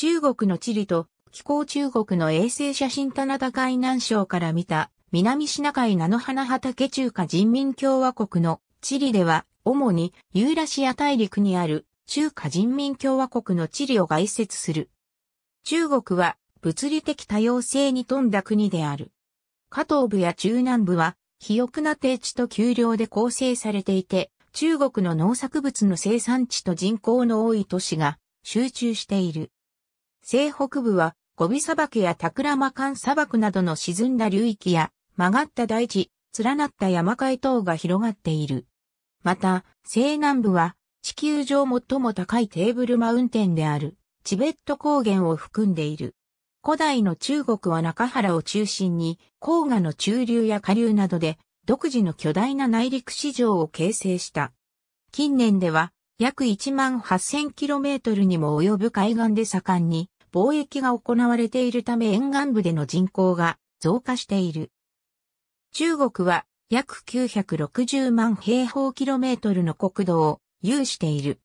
中国の地理と気候中国の衛星写真棚田海南省から見た南シナ海菜の花畑中華人民共和国の地理では主にユーラシア大陸にある中華人民共和国の地理を概説する。中国は物理的多様性に富んだ国である。下東部や中南部は肥沃な低地と丘陵で構成されていて、中国の農作物の生産地と人口の多い都市が集中している。西北部はゴビ砂漠やタクラマカン砂漠などの沈んだ流域や曲がった大地、連なった山海等が広がっている。また、西南部は地球上最も高いテーブルマウンテンであるチベット高原を含んでいる。古代の中国は中原を中心に黄河の中流や下流などで独自の巨大な内陸市場を形成した。近年では約1万 8000km にも及ぶ海岸で盛んに貿易が行われているため沿岸部での人口が増加している。中国は約960万平方キロメートルの国土を有している。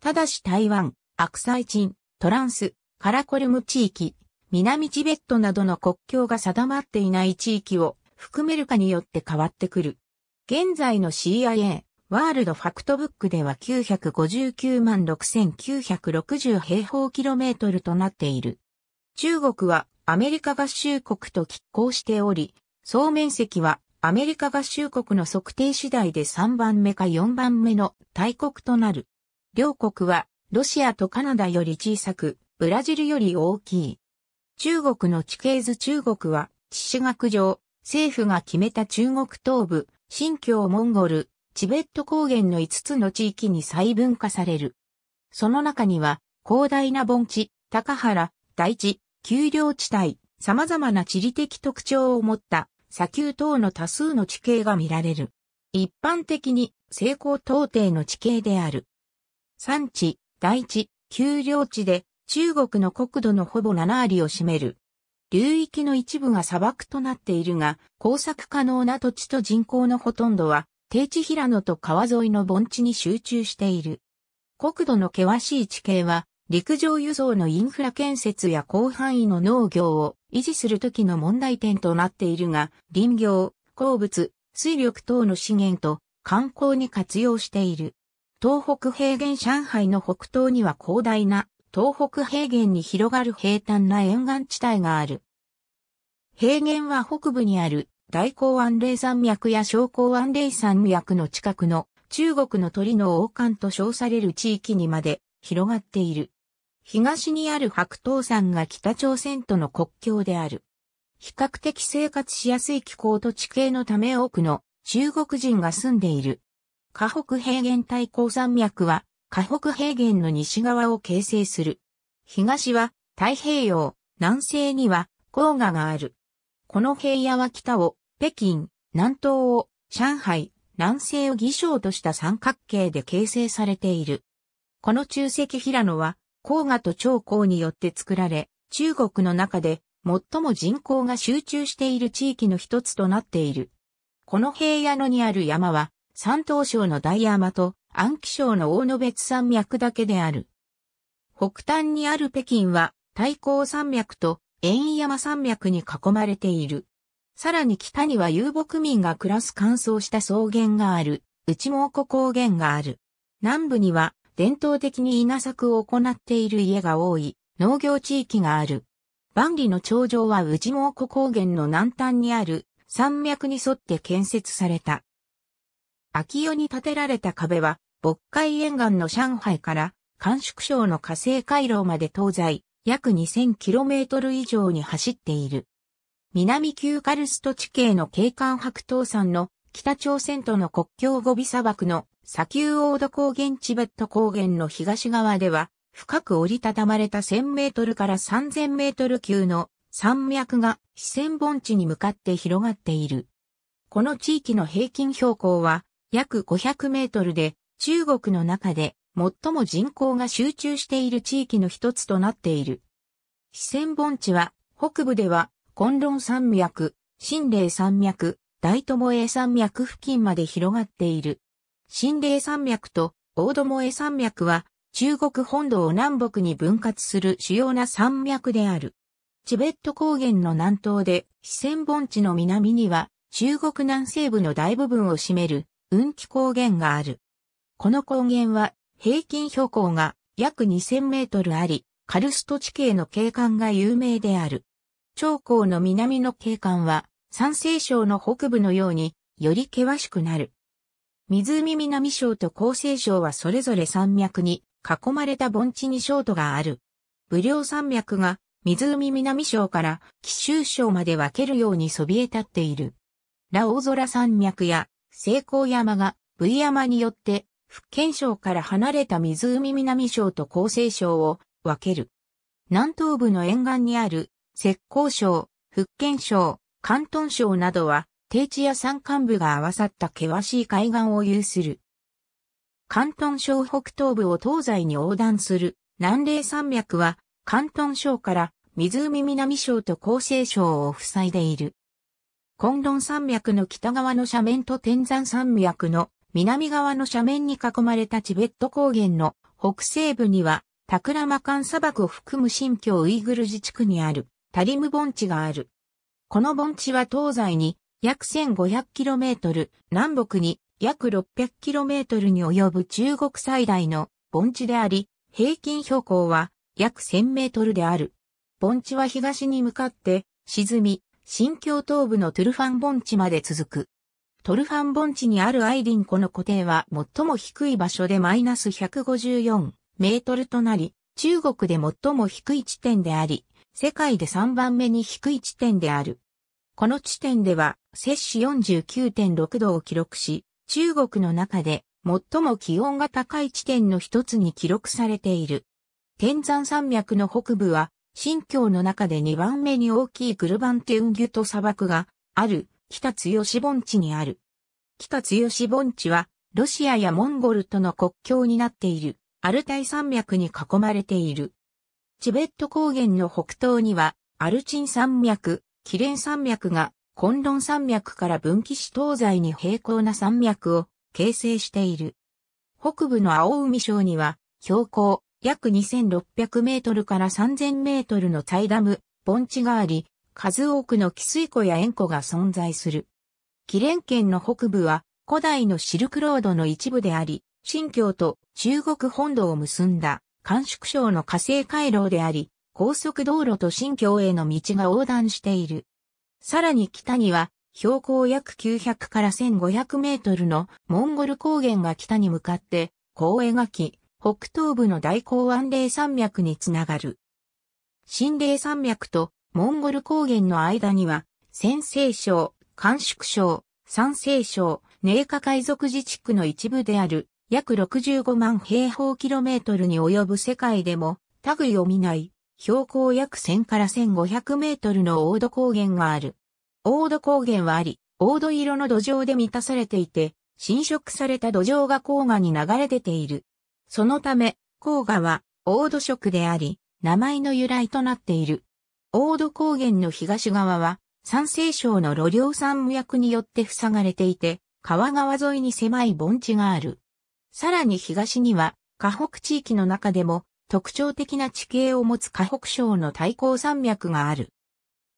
ただし台湾、悪チン、トランス、カラコルム地域、南チベットなどの国境が定まっていない地域を含めるかによって変わってくる。現在の CIA、ワールドファクトブックでは959万6960平方キロメートルとなっている。中国はアメリカ合衆国と拮抗しており、総面積はアメリカ合衆国の測定次第で3番目か4番目の大国となる。両国はロシアとカナダより小さく、ブラジルより大きい。中国の地形図中国は地史学上、政府が決めた中国東部、新疆モンゴル、チベット高原の5つの地域に細分化される。その中には、広大な盆地、高原、大地、丘陵地帯、様々な地理的特徴を持った砂丘等の多数の地形が見られる。一般的に西高東低の地形である。山地、大地、丘陵地で中国の国土のほぼ7割を占める。流域の一部が砂漠となっているが、工作可能な土地と人口のほとんどは低地平野と川沿いの盆地に集中している。国土の険しい地形は、陸上輸送のインフラ建設や広範囲の農業を維持するときの問題点となっているが、林業、鉱物、水力等の資源と観光に活用している。東北平原上海の北東には広大な東北平原に広がる平坦な沿岸地帯がある。平原は北部にある大港安霊山脈や小港安霊山脈の近くの中国の鳥の王冠と称される地域にまで広がっている。東にある白桃山が北朝鮮との国境である。比較的生活しやすい気候と地形のため多くの中国人が住んでいる。河北平原対抗山脈は河北平原の西側を形成する。東は太平洋、南西には黄河がある。この平野は北を、北京、南東を、上海、南西を偽称とした三角形で形成されている。この中石平野は、黄河と長江によって作られ、中国の中で最も人口が集中している地域の一つとなっている。この平野のにある山は、山東省の大山と安徽省の大野別山脈だけである。北端にある北京は、大行山脈と円山山脈に囲まれている。さらに北には遊牧民が暮らす乾燥した草原がある、内蒙古高原がある。南部には伝統的に稲作を行っている家が多い農業地域がある。万里の頂上は内蒙古高原の南端にある山脈に沿って建設された。秋夜に建てられた壁は、北海沿岸の上海から、甘粛省の火星回廊まで東西、約 2000km 以上に走っている。南旧カルスト地形の景観白桃山の北朝鮮との国境ゴビ砂漠の砂丘オード高原チベット高原の東側では深く折りたたまれた1000メートルから3000メートル級の山脈が四川盆地に向かって広がっている。この地域の平均標高は約500メートルで中国の中で最も人口が集中している地域の一つとなっている。四川盆地は、北部では、昆論山脈、新霊山脈、大友栄山脈付近まで広がっている。新霊山脈と大友栄山脈は、中国本土を南北に分割する主要な山脈である。チベット高原の南東で、四川盆地の南には、中国南西部の大部分を占める、雲気高原がある。この高原は平均標高が約2000メートルあり、カルスト地形の景観が有名である。長江の南の景観は、山西省の北部のように、より険しくなる。湖南省と江西省はそれぞれ山脈に囲まれた盆地に省都がある。武陵山脈が湖南省から紀州省まで分けるようにそびえ立っている。ラオゾラ山脈や西高山が V 山によって福建省から離れた湖南省と厚生省を分ける。南東部の沿岸にある浙江省、福建省、広東省などは低地や山間部が合わさった険しい海岸を有する。広東省北東部を東西に横断する南嶺山脈は広東省から湖南省と厚生省を塞いでいる。近論山脈の北側の斜面と天山山脈の南側の斜面に囲まれたチベット高原の北西部には、タクラマカン砂漠を含む新疆ウイグル自治区にあるタリム盆地がある。この盆地は東西に約 1500km、南北に約 600km に及ぶ中国最大の盆地であり、平均標高は約 1000m である。盆地は東に向かって沈み、新疆東部のトゥルファン盆地まで続く。トルファン盆地にあるアイリン湖の湖底は最も低い場所でマイナス154メートルとなり、中国で最も低い地点であり、世界で3番目に低い地点である。この地点では、摂氏49.6度を記録し、中国の中で最も気温が高い地点の一つに記録されている。天山山脈の北部は、新疆の中で2番目に大きいグルバンテウンギュト砂漠がある北津吉盆地にある。北津吉盆地は、ロシアやモンゴルとの国境になっている、アルタイ山脈に囲まれている。チベット高原の北東には、アルチン山脈、キレン山脈が、コンロン山脈から分岐し東西に平行な山脈を形成している。北部の青海省には、標高約2600メートルから3000メートルのタイダム、盆地があり、数多くの汽水湖や塩湖が存在する。キレン県の北部は古代のシルクロードの一部であり、新疆と中国本土を結んだ甘粛省の火星回廊であり、高速道路と新疆への道が横断している。さらに北には標高約900から1500メートルのモンゴル高原が北に向かってこう描き、北東部の大港湾嶺山脈につながる。新霊山脈とモンゴル高原の間には、先西省、甘粛省、山西省、寧夏海賊自治区の一部である約65万平方キロメートルに及ぶ世界でも類を見ない標高約1000から1500メートルのオード高原がある。オード高原はあり、オード色の土壌で満たされていて、侵食された土壌が黄河に流れ出ている。そのため、黄河はオード色であり、名前の由来となっている。オード高原の東側は、山西省の路梁山脈によって塞がれていて、川側沿いに狭い盆地がある。さらに東には、河北地域の中でも特徴的な地形を持つ河北省の太行山脈がある。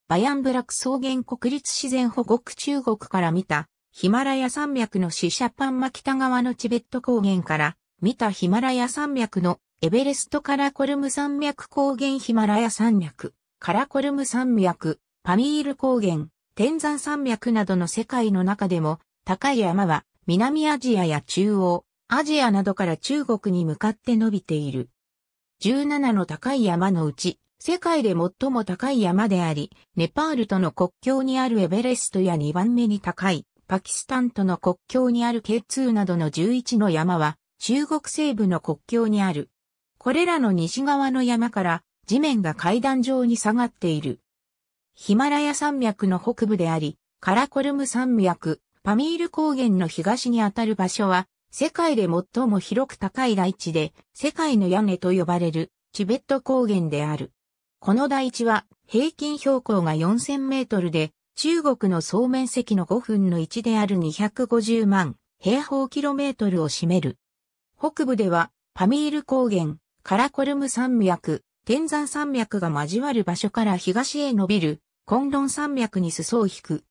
バヤンブラク草原国立自然保護区中国から見たヒマラヤ山脈のシシャパンマ北側のチベット高原から見たヒマラヤ山脈のエベレストからコルム山脈高原ヒマラヤ山脈カラコルム山脈、パミール高原、天山山脈などの世界の中でも、高い山は南アジアや中央、アジアなどから中国に向かって伸びている。17の高い山のうち、世界で最も高い山であり、ネパールとの国境にあるエベレストや2番目に高い、パキスタンとの国境にある K2 などの11の山は、中国西部の国境にある。これらの西側の山から地面が階段状に下がっている。ヒマラヤ山脈の北部であり、カラコルム山脈、パミール高原の東にあたる場所は、世界で最も広く高い大地で、世界の屋根と呼ばれるチベット高原である。この大地は平均標高が4000メートルで、中国の総面積の5分の1である250万平方キロメートルを占める。北部ではパミール高原、カラコルム山脈、天山山脈が交わる場所から東へ伸びる、昆論山脈に裾を引く。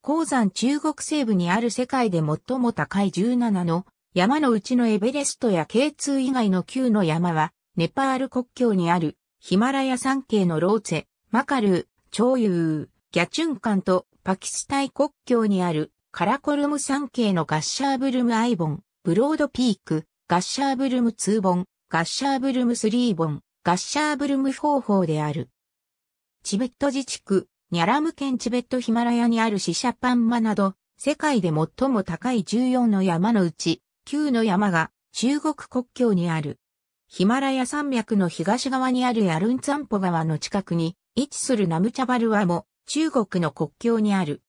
鉱山中国西部にある世界で最も高い17の山のうちのエベレストや K2 以外の9の山は、ネパール国境にあるヒマラヤ山系のローツェ、マカルー、チョユー、ギャチュンカンとパキスタイ国境にあるカラコルム山系のガッシャーブルムアイボン、ブロードピーク、ガッシャーブルムツーボン、ガッシャーブルムスリーボン、ガッシャーブルム方法である。チベット自治区、ニャラム県チベットヒマラヤにあるシシャパンマなど、世界で最も高い14の山のうち、9の山が中国国境にある。ヒマラヤ山脈の東側にあるヤルンツァンポ川の近くに位置するナムチャバルワも中国の国境にある。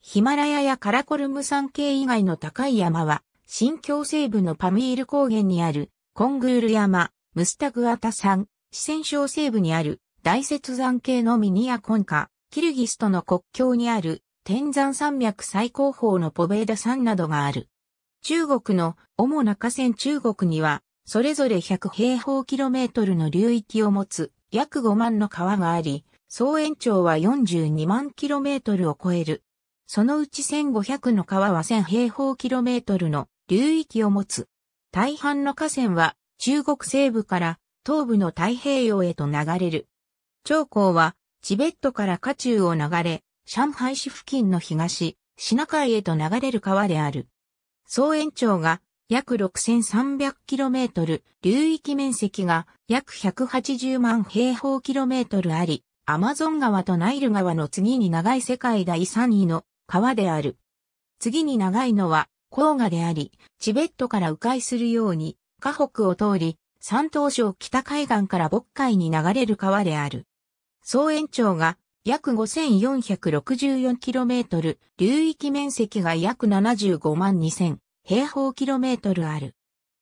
ヒマラヤやカラコルム山系以外の高い山は、新疆西部のパミール高原にあるコングール山、ムスタグアタ山、四川省西部にある大雪山系のミニアコンカ、キルギスとの国境にある天山山脈最高峰のポベーダ山などがある。中国の主な河川中国には、それぞれ100平方キロメートルの流域を持つ約5万の川があり、総延長は42万キロメートルを超える。そのうち1500の川は1000平方キロメートルの流域を持つ。大半の河川は中国西部から東部の太平洋へと流れる。長江は、チベットから下中を流れ、上海市付近の東、シナ海へと流れる川である。総延長が約 6300km、流域面積が約180万平方キロメートルあり、アマゾン川とナイル川の次に長い世界第3位の川である。次に長いのは、黄河であり、チベットから迂回するように、河北を通り、山東省北海岸から渤海に流れる川である。総延長が約 5464km、流域面積が約75万2000平方キロメートルある。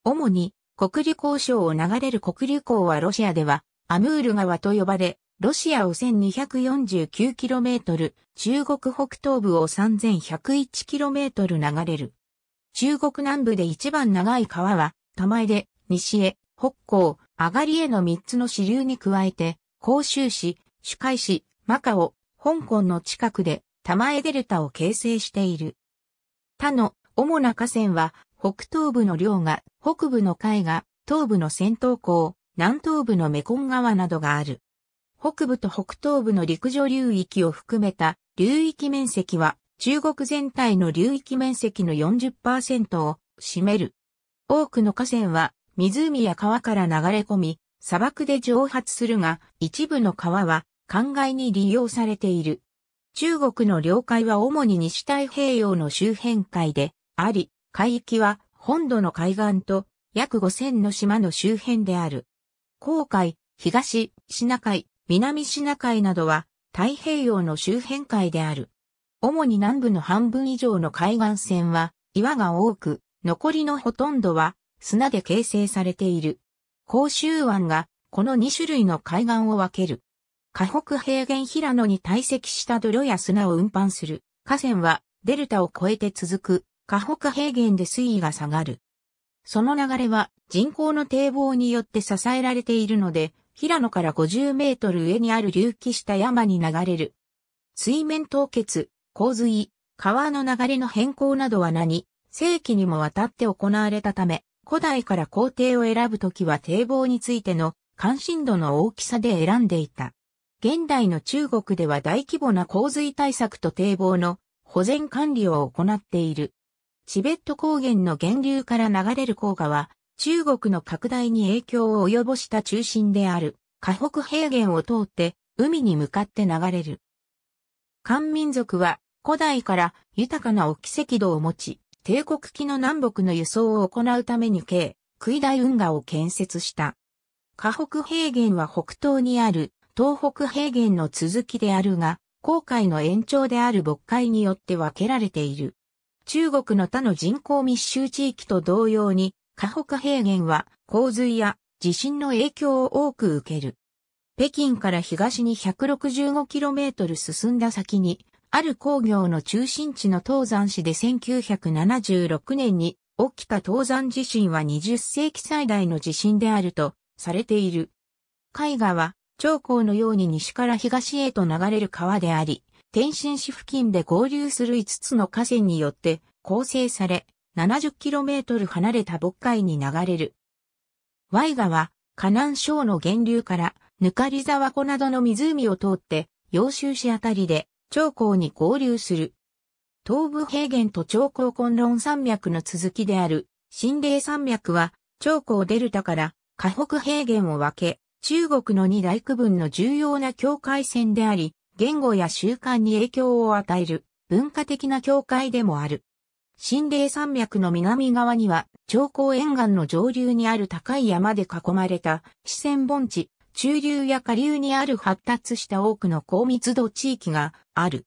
主に国立交省を流れる国立江はロシアではアムール川と呼ばれ、ロシアを 1249km、中国北東部を 3101km 流れる。中国南部で一番長い川は玉江で、西へ、北港、上がりへの3つの支流に加えて、甲州市、主海市、マカオ、香港の近くで、玉江デルタを形成している。他の主な河川は、北東部の両河、北部の海河、東部の戦闘港、南東部のメコン川などがある。北部と北東部の陸上流域を含めた流域面積は中国全体の流域面積の40%を占める。多くの河川は湖や川から流れ込み、砂漠で蒸発するが、一部の川は灌漑に利用されている。中国の領海は主に西太平洋の周辺海であり、海域は本土の海岸と約5000の島の周辺である。黄海、東、シナ海、南シナ海などは太平洋の周辺海である。主に南部の半分以上の海岸線は岩が多く、残りのほとんどは砂で形成されている。甲州湾がこの2種類の海岸を分ける。河北平原平野に堆積した泥や砂を運搬する河川はデルタを越えて続く河北平原で水位が下がる。その流れは人工の堤防によって支えられているので、平野から50メートル上にある隆起した山に流れる。水面凍結、洪水、川の流れの変更などは何世紀にもわたって行われたため、古代から皇帝を選ぶときは堤防についての関心度の大きさで選んでいた。現代の中国では大規模な洪水対策と堤防の保全管理を行っている。チベット高原の源流から流れる黄河は、中国の拡大に影響を及ぼした中心である、河北平原を通って海に向かって流れる。漢民族は古代から豊かな沖赤道を持ち、帝国機の南北の輸送を行うために計、クイダ運河を建設した。河北平原は北東にある東北平原の続きであるが、航海の延長である渤海によって分けられている。中国の他の人口密集地域と同様に、河北平原は洪水や地震の影響を多く受ける。北京から東に 165km 進んだ先にある工業の中心地の東山市で1976年に起きた東山地震は20世紀最大の地震であるとされている。絵画は長江のように西から東へと流れる川であり、天津市付近で合流する5つの河川によって構成され、70km 離れた渤海に流れる。Y は河南省の源流から、ぬかり沢湖などの湖を通って、洋州市あたりで長江に合流する。東部平原と長江混乱山脈の続きである、新霊山脈は、長江デルタから河北平原を分け、中国の二大区分の重要な境界線であり、言語や習慣に影響を与える文化的な境界でもある。新霊山脈の南側には、長江沿岸の上流にある高い山で囲まれた四川盆地、中流や下流にある発達した多くの高密度地域がある。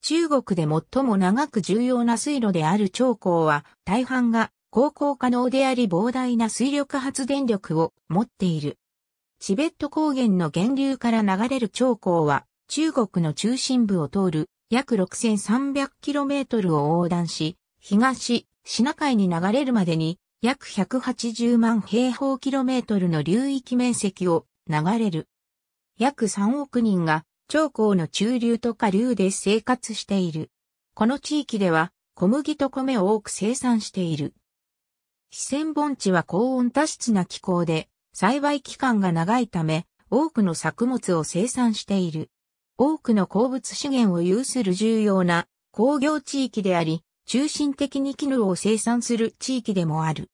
中国で最も長く重要な水路である長江は大半が航行可能であり膨大な水力発電力を持っている。チベット高原の源流から流れる長江は中国の中心部を通る約 6300km を横断し、東、シナ海に流れるまでに約180万平方キロメートルの流域面積を流れる。約3億人が長江の中流と下流で生活している。この地域では小麦と米を多く生産している。四川盆地は高温多湿な気候で栽培期間が長いため多くの作物を生産している。多くの鉱物資源を有する重要な工業地域であり、中心的に絹を生産する地域でもある。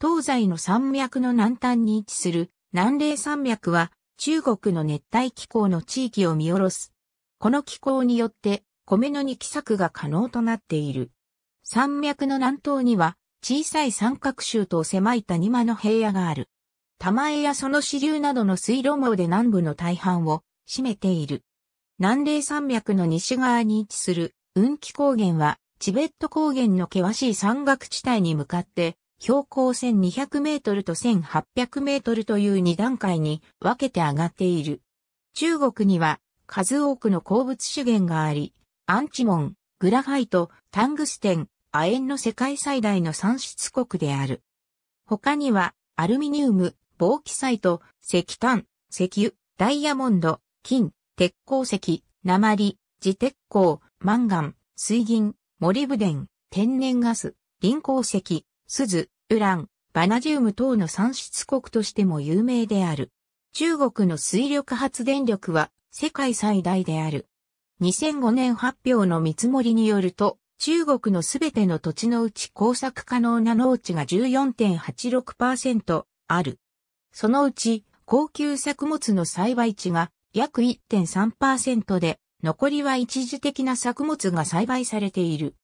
東西の山脈の南端に位置する南嶺山脈は中国の熱帯気候の地域を見下ろす。この気候によって米の二期作が可能となっている。山脈の南東には小さい三角州と狭い谷間の平野がある。玉江やその支流などの水路網で南部の大半を占めている。南嶺山脈の西側に位置する雲気高原はチベット高原の険しい山岳地帯に向かって標高1200メートルと1800メートルという2段階に分けて上がっている。中国には数多くの鉱物資源があり、アンチモン、グラファイト、タングステン、亜鉛の世界最大の産出国である。他には、アルミニウム、ボーキサイト、石炭、石油、ダイヤモンド、金、鉄鉱石、鉛、磁鉄鉱、マンガン、水銀、モリブデン、天然ガス、輪鉱石、鈴、ウラン、バナジウム等の産出国としても有名である。中国の水力発電力は世界最大である。2005年発表の見積もりによると、中国のすべての土地のうち工作可能な農地が14.86%ある。そのうち高級作物の栽培地が約1.3%で、残りは一時的な作物が栽培されている。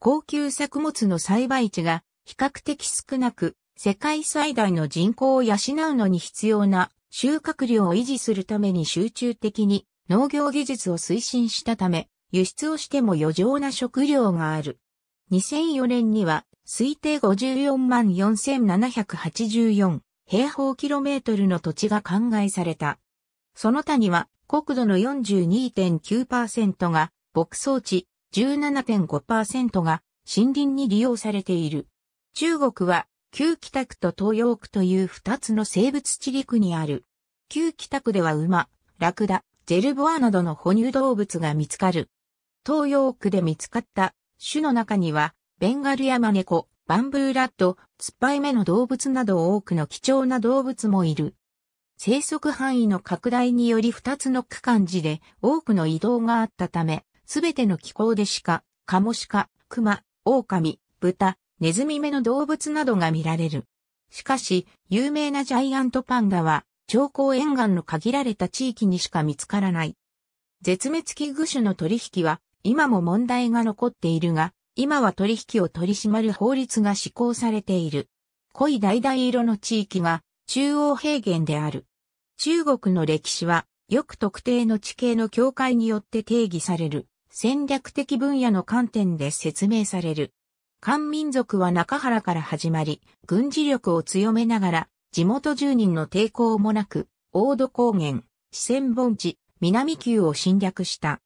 高級作物の栽培地が比較的少なく、世界最大の人口を養うのに必要な収穫量を維持するために集中的に農業技術を推進したため、輸出をしても余剰な食料がある。2004年には推定54万4784平方キロメートルの土地が考えされた。その他には国土の42.9%が牧草地、17.5%が森林に利用されている。中国は旧北区と東洋区という二つの生物地陸にある。旧北区では馬、ラクダ、ジェルボアなどの哺乳動物が見つかる。東洋区で見つかった種の中には、ベンガルヤマネコ、バンブーラッド、ツっぱい目の動物など多くの貴重な動物もいる。生息範囲の拡大により2つの区間地で多くの移動があったため、すべての気候でしか、カモシカ、クマ、オオカミ、豚、ネズミ目の動物などが見られる。しかし、有名なジャイアントパンダは、長江沿岸の限られた地域にしか見つからない。絶滅危惧種の取引は、今も問題が残っているが、今は取引を取り締まる法律が施行されている。濃い橙色の地域が中央平原である。中国の歴史は、よく特定の地形の境界によって定義される、戦略的分野の観点で説明される。漢民族は中原から始まり、軍事力を強めながら、地元住人の抵抗もなく、大戸高原、四川盆地、南宮を侵略した。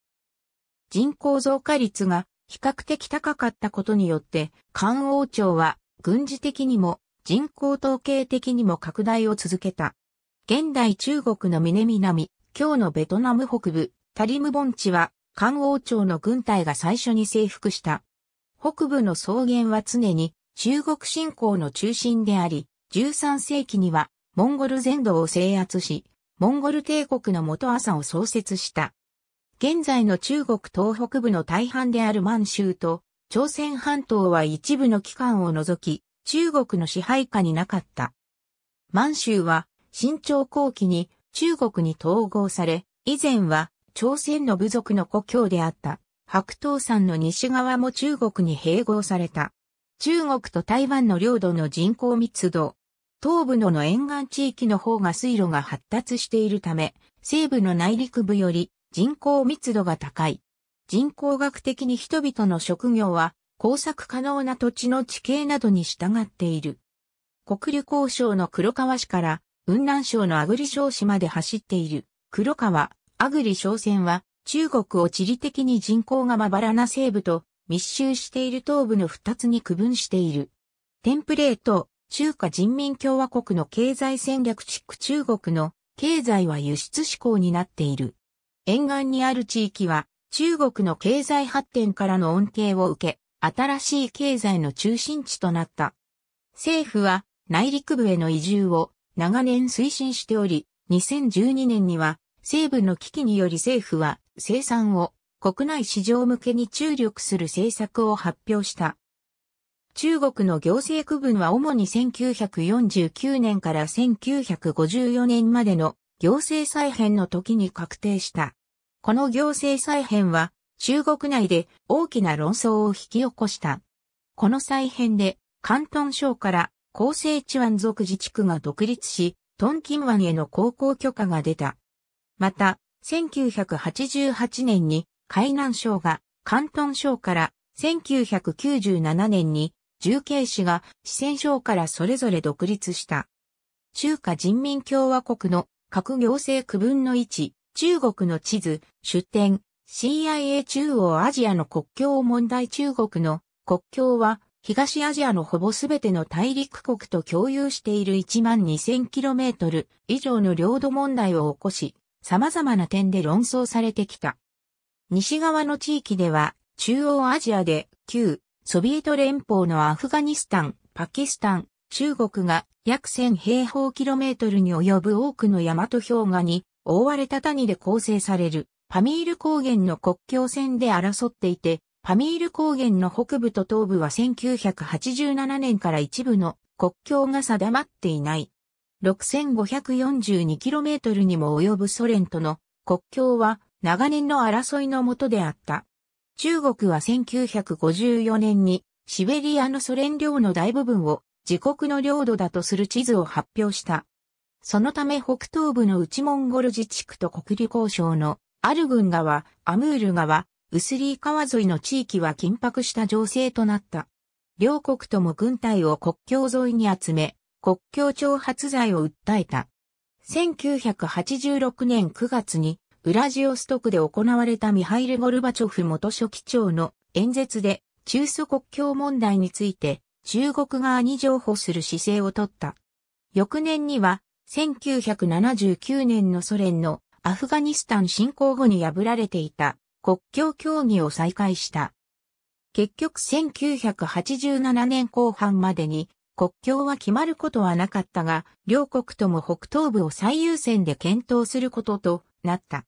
人口増加率が比較的高かったことによって、漢王朝は軍事的にも人口統計的にも拡大を続けた。現代中国の峰南、今日のベトナム北部、タリム盆地は漢王朝の軍隊が最初に征服した。北部の草原は常に中国信仰の中心であり、13世紀にはモンゴル全土を制圧し、モンゴル帝国の元朝を創設した。現在の中国東北部の大半である満州と、朝鮮半島は一部の期間を除き、中国の支配下になかった。満州は、清朝後期に中国に統合され、以前は朝鮮の部族の故郷であった白頭山の西側も中国に併合された。中国と台湾の領土の人口密度。東部のの沿岸地域の方が水路が発達しているため、西部の内陸部より人口密度が高い。人口学的に人々の職業は工作可能な土地の地形などに従っている。国立交渉の黒川市から雲南省のアグリ省市まで走っている黒川アグリ省線は中国を地理的に人口がまばらな西部と密集している東部の二つに区分している。テンプレート、中華人民共和国の経済戦略地区中国の経済は輸出志向になっている。沿岸にある地域は中国の経済発展からの恩恵を受け、新しい経済の中心地となった。政府は内陸部への移住を長年推進しており、2012年には西部の危機により政府は生産を国内市場向けに注力する政策を発表した。中国の行政区分は主に1949年から1954年までの行政再編の時に確定した。この行政再編は中国内で大きな論争を引き起こした。この再編で関東省から広西地湾族自治区が独立し、トンキン湾への航行許可が出た。また、1988年に海南省が広東省から1997年に重慶市が四川省からそれぞれ独立した。中華人民共和国の各行政区分の一、中国の地図、出典、CIA 中央アジアの国境問題中国の国境は東アジアのほぼすべての大陸国と共有している1万 2000km 以上の領土問題を起こし、様々な点で論争されてきた。西側の地域では、中央アジアで旧ソビエト連邦のアフガニスタン、パキスタン、中国が約1000平方キロメートルに及ぶ多くの山と氷河に覆われた谷で構成されるパミール高原の国境線で争っていて、パミール高原の北部と東部は1987年から一部の国境が定まっていない。6542km にも及ぶソ連との国境は長年の争いのもとであった。中国は1954年にシベリアのソ連領の大部分を自国の領土だとする地図を発表した。そのため北東部の内モンゴル自治区と国立交渉のアルグン川、アムール川、ウスリー川沿いの地域は緊迫した情勢となった。両国とも軍隊を国境沿いに集め、国境挑発罪を訴えた。1986年9月にウラジオストクで行われたミハイル・ゴルバチョフ元書記長の演説で中ソ国境問題について中国側に譲歩する姿勢をとった。翌年には1979年のソ連のアフガニスタン侵攻後に破られていた国境協議を再開した。結局1987年後半までに国境は決まることはなかったが、両国とも北東部を最優先で検討することとなった。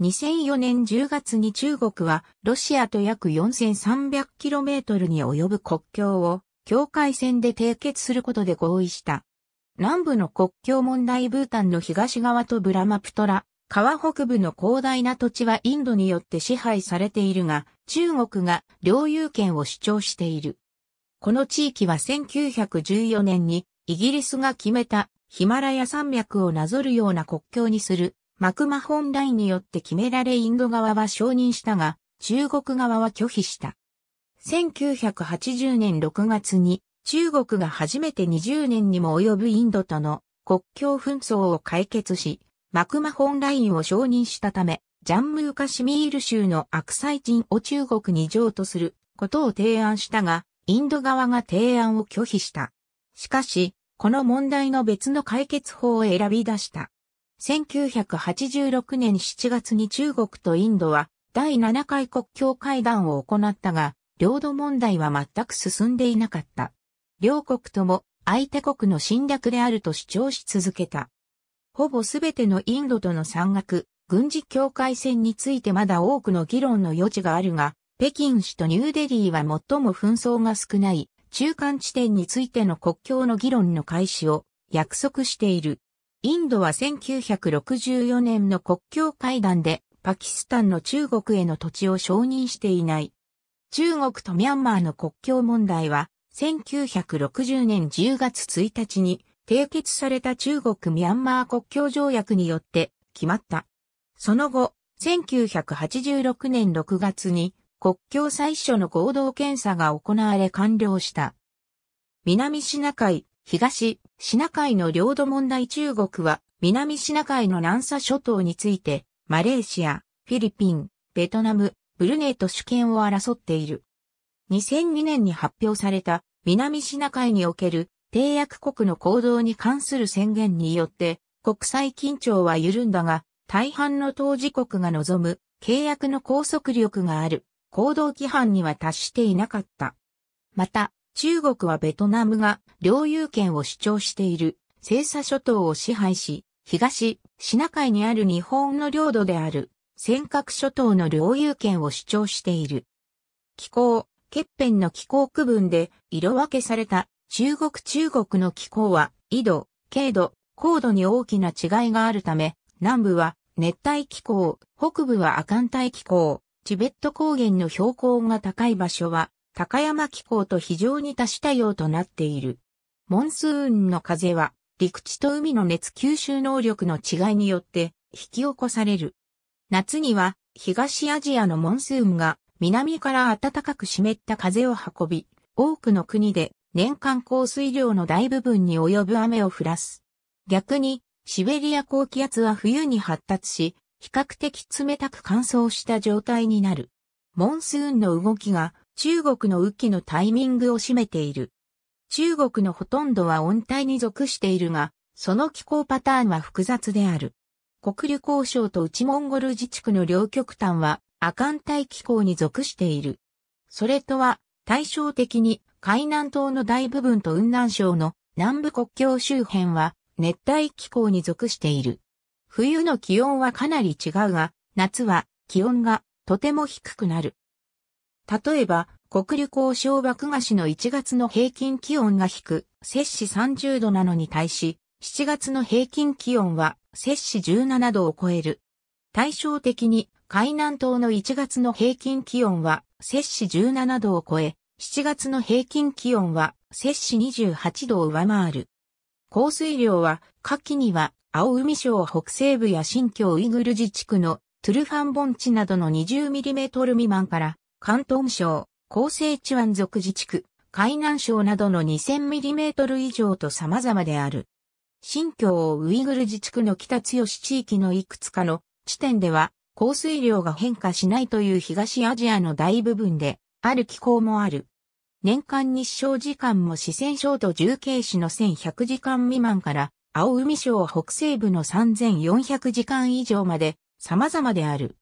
2004年10月に中国はロシアと約 4300km に及ぶ国境を境界線で締結することで合意した。南部の国境問題ブータンの東側とブラマプトラ、川北部の広大な土地はインドによって支配されているが、中国が領有権を主張している。この地域は1914年にイギリスが決めたヒマラヤ山脈をなぞるような国境にするマクマホンラインによって決められインド側は承認したが中国側は拒否した。1980年6月に中国が初めて20年にも及ぶインドとの国境紛争を解決し、マクマホンラインを承認したため、ジャンムーカシミール州のアクサイチンを中国に譲渡することを提案したが、インド側が提案を拒否した。しかし、この問題の別の解決法を選び出した。1986年7月に中国とインドは第7回国境会談を行ったが、領土問題は全く進んでいなかった。両国とも相手国の侵略であると主張し続けた。ほぼすべてのインドとの山岳、軍事境界線についてまだ多くの議論の余地があるが、北京市とニューデリーは最も紛争が少ない中間地点についての国境の議論の開始を約束している。インドは1964年の国境会談でパキスタンの中国への土地を承認していない。中国とミャンマーの国境問題は1960年10月1日に締結された中国ミャンマー国境条約によって決まった。その後、1986年6月に国境最初の合同検査が行われ完了した。南シナ海、東、シナ海の領土問題中国は、南シナ海の南沙諸島について、マレーシア、フィリピン、ベトナム、ブルネイと主権を争っている。2002年に発表された南シナ海における締約国の行動に関する宣言によって国際緊張は緩んだが大半の当事国が望む契約の拘束力がある行動規範には達していなかった。また、中国はベトナムが領有権を主張している西沙諸島を支配し、東、シナ海にある日本の領土である尖閣諸島の領有権を主張している。気候、欠片の気候区分で色分けされた中国中国の気候は、緯度、経度、高度に大きな違いがあるため、南部は熱帯気候、北部は亜寒帯気候、チベット高原の標高が高い場所は、高山気候と非常に多種多様となっている。モンスーンの風は、陸地と海の熱吸収能力の違いによって引き起こされる。夏には東アジアのモンスーンが南から暖かく湿った風を運び、多くの国で年間降水量の大部分に及ぶ雨を降らす。逆に、シベリア高気圧は冬に発達し、比較的冷たく乾燥した状態になる。モンスーンの動きが中国の雨季のタイミングを占めている。中国のほとんどは温帯に属しているが、その気候パターンは複雑である。国旅交渉と内モンゴル自治区の両極端は亜寒帯気候に属している。それとは対照的に海南島の大部分と雲南省の南部国境周辺は熱帯気候に属している。冬の気温はかなり違うが、夏は気温がとても低くなる。例えば、国竜江小爆菓子の1月の平均気温が低、摂氏30度なのに対し、7月の平均気温は摂氏17度を超える。対照的に、海南島の1月の平均気温は摂氏17度を超え、7月の平均気温は摂氏28度を上回る。降水量は、夏季には青海省北西部や新疆ウイグル自治区のトゥルファン盆地などの 20mm 未満から、関東省、厚生地湾族自治区、海南省などの 2000mm 以上と様々である。新疆ウイグル自治区の北強し地域のいくつかの地点では、降水量が変化しないという東アジアの大部分で、ある気候もある。年間日照時間も四川省と重慶市の1100時間未満から青海省北西部の3400時間以上まで様々である。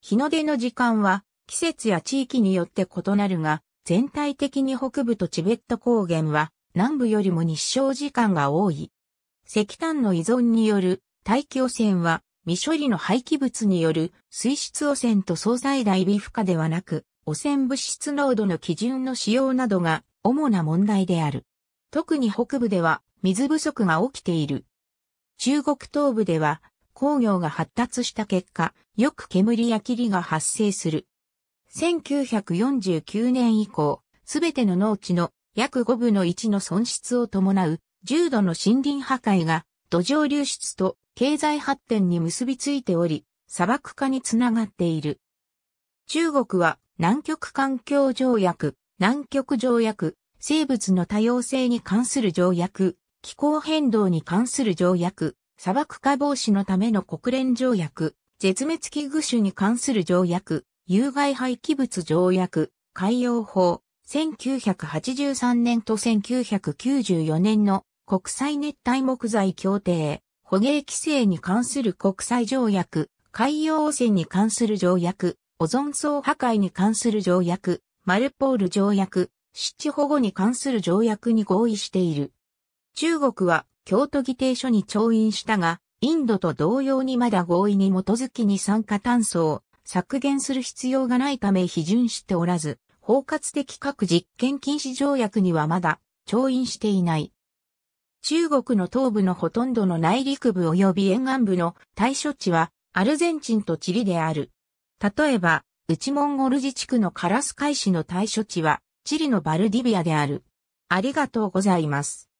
日の出の時間は季節や地域によって異なるが、全体的に北部とチベット高原は南部よりも日照時間が多い。石炭の依存による大気汚染は未処理の廃棄物による水質汚染と総菜。大微負荷ではなく、汚染物質濃度の基準の使用などが主な問題である。特に北部では水不足が起きている。中国東部では工業が発達した結果、よく煙や霧が発生する。1949年以降、すべての農地の約5分の1の損失を伴う重度の森林破壊が土壌流出と経済発展に結びついており、砂漠化につながっている。中国は南極環境条約、南極条約、生物の多様性に関する条約、気候変動に関する条約、砂漠化防止のための国連条約、絶滅危惧種に関する条約、有害廃棄物条約、海洋法、1983年と1994年の国際熱帯木材協定、捕鯨規制に関する国際条約、海洋汚染に関する条約、オゾン層破壊に関する条約、マルポール条約、地保護に関する条約に合意している。中国は京都議定書に調印したが、インドと同様にまだ合意に基づき二酸化炭素を削減する必要がないため批准しておらず、包括的核実験禁止条約にはまだ調印していない。中国の東部のほとんどの内陸部及び沿岸部の対処地はアルゼンチンとチリである。例えば、内モンゴル自治区のカラス海市の対処地はチリのバルディビアである。ありがとうございます。